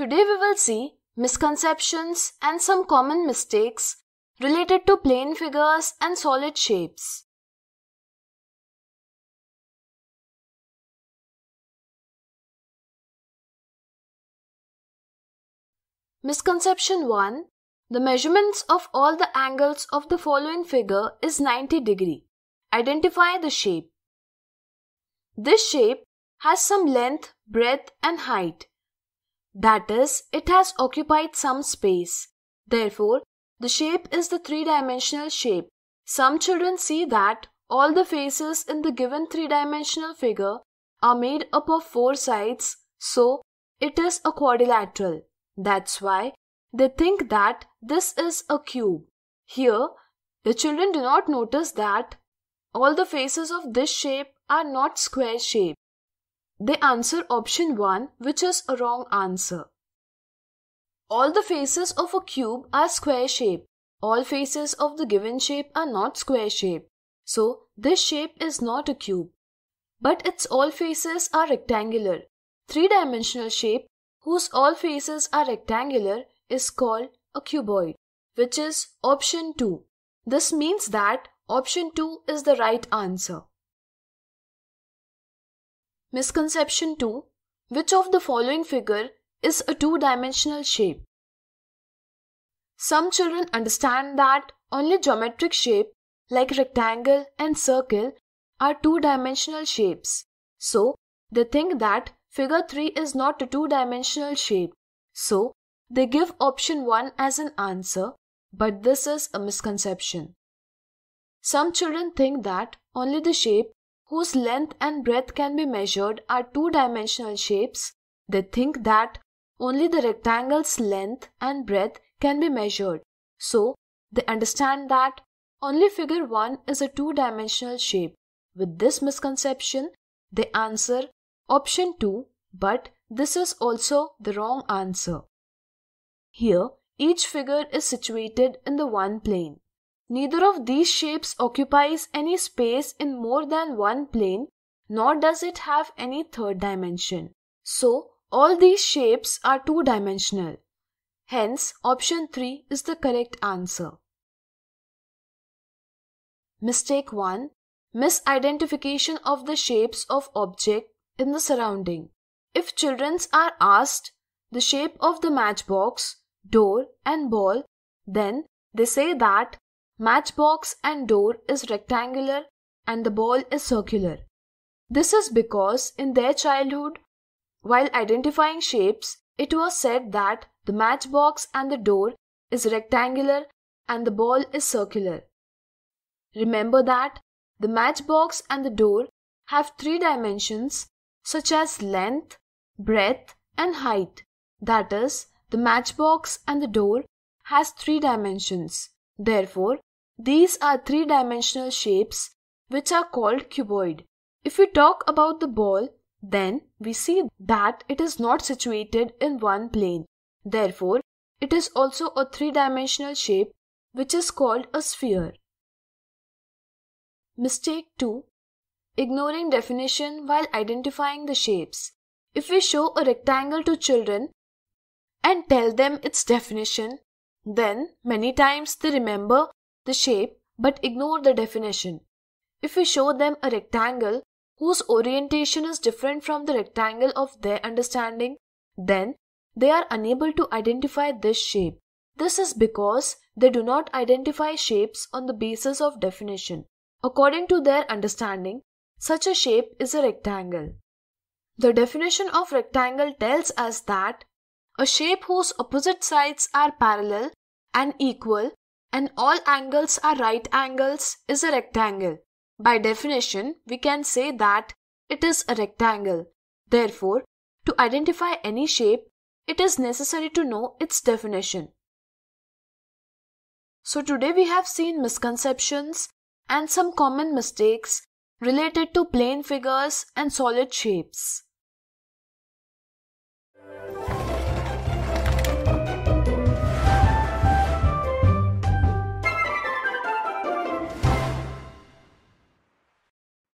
Today we will see misconceptions and some common mistakes related to plane figures and solid shapes. Misconception 1. The measurements of all the angles of the following figure is 90 degree. Identify the shape. This shape has some length, breadth and height. That is, it has occupied some space. Therefore, the shape is the three-dimensional shape. Some children see that all the faces in the given three-dimensional figure are made up of four sides, so it is a quadrilateral. That's why they think that this is a cube. Here, the children do not notice that all the faces of this shape are not square shape. They answer option 1 which is a wrong answer. All the faces of a cube are square shape. All faces of the given shape are not square shape. So this shape is not a cube. But its all faces are rectangular. Three-dimensional shape whose all faces are rectangular is called a cuboid which is option 2. This means that option 2 is the right answer. Misconception 2. Which of the following figure is a two-dimensional shape? Some children understand that only geometric shape like rectangle and circle are two-dimensional shapes. So, they think that figure 3 is not a two-dimensional shape. So, they give option 1 as an answer, but this is a misconception. Some children think that only the shape whose length and breadth can be measured are two dimensional shapes, they think that only the rectangle's length and breadth can be measured. So, they understand that only figure 1 is a two dimensional shape. With this misconception, they answer option 2, but this is also the wrong answer. Here, each figure is situated in the one plane. Neither of these shapes occupies any space in more than one plane, nor does it have any third dimension. So, all these shapes are two-dimensional. Hence, option 3 is the correct answer. Mistake 1. Misidentification of the shapes of object in the surrounding. If children are asked the shape of the matchbox, door and ball, then they say that Matchbox and door is rectangular and the ball is circular. This is because in their childhood, while identifying shapes, it was said that the matchbox and the door is rectangular and the ball is circular. Remember that the matchbox and the door have three dimensions such as length, breadth and height. That is, the matchbox and the door has three dimensions Therefore, these are three-dimensional shapes which are called cuboid. If we talk about the ball, then we see that it is not situated in one plane. Therefore, it is also a three-dimensional shape which is called a sphere. Mistake 2. Ignoring definition while identifying the shapes. If we show a rectangle to children and tell them its definition, then, many times they remember the shape but ignore the definition. If we show them a rectangle whose orientation is different from the rectangle of their understanding, then they are unable to identify this shape. This is because they do not identify shapes on the basis of definition. According to their understanding, such a shape is a rectangle. The definition of rectangle tells us that a shape whose opposite sides are parallel and equal and all angles are right angles is a rectangle. By definition, we can say that it is a rectangle. Therefore, to identify any shape, it is necessary to know its definition. So today we have seen misconceptions and some common mistakes related to plane figures and solid shapes.